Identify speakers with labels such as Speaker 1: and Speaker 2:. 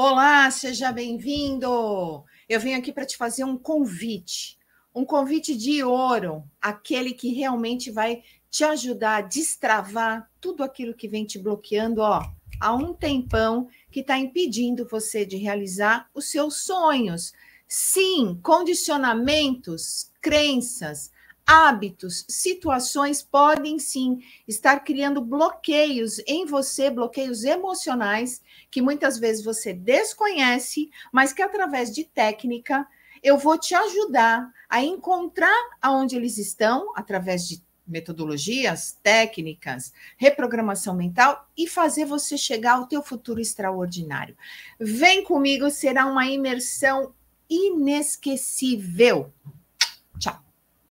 Speaker 1: Olá, seja bem-vindo. Eu vim aqui para te fazer um convite, um convite de ouro, aquele que realmente vai te ajudar a destravar tudo aquilo que vem te bloqueando, ó, há um tempão que está impedindo você de realizar os seus sonhos. Sim, condicionamentos, crenças, hábitos, situações podem sim estar criando bloqueios em você, bloqueios emocionais, que muitas vezes você desconhece, mas que através de técnica eu vou te ajudar a encontrar aonde eles estão, através de metodologias, técnicas, reprogramação mental e fazer você chegar ao teu futuro extraordinário. Vem comigo, será uma imersão inesquecível.